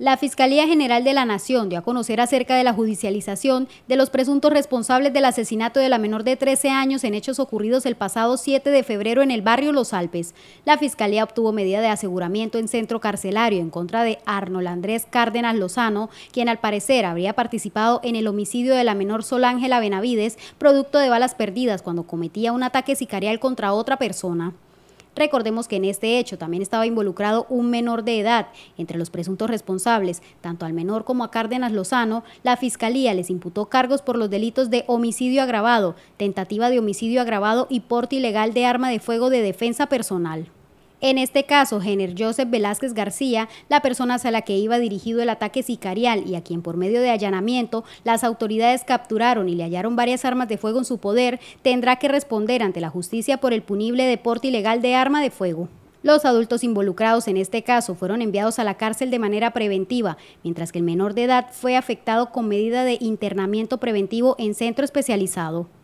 La Fiscalía General de la Nación dio a conocer acerca de la judicialización de los presuntos responsables del asesinato de la menor de 13 años en hechos ocurridos el pasado 7 de febrero en el barrio Los Alpes. La Fiscalía obtuvo medida de aseguramiento en centro carcelario en contra de Arnold Andrés Cárdenas Lozano, quien al parecer habría participado en el homicidio de la menor Ángela Benavides, producto de balas perdidas cuando cometía un ataque sicarial contra otra persona. Recordemos que en este hecho también estaba involucrado un menor de edad. Entre los presuntos responsables, tanto al menor como a Cárdenas Lozano, la Fiscalía les imputó cargos por los delitos de homicidio agravado, tentativa de homicidio agravado y porte ilegal de arma de fuego de defensa personal. En este caso, Jenner Joseph Velázquez García, la persona a la que iba dirigido el ataque sicarial y a quien por medio de allanamiento las autoridades capturaron y le hallaron varias armas de fuego en su poder, tendrá que responder ante la justicia por el punible deporte ilegal de arma de fuego. Los adultos involucrados en este caso fueron enviados a la cárcel de manera preventiva, mientras que el menor de edad fue afectado con medida de internamiento preventivo en centro especializado.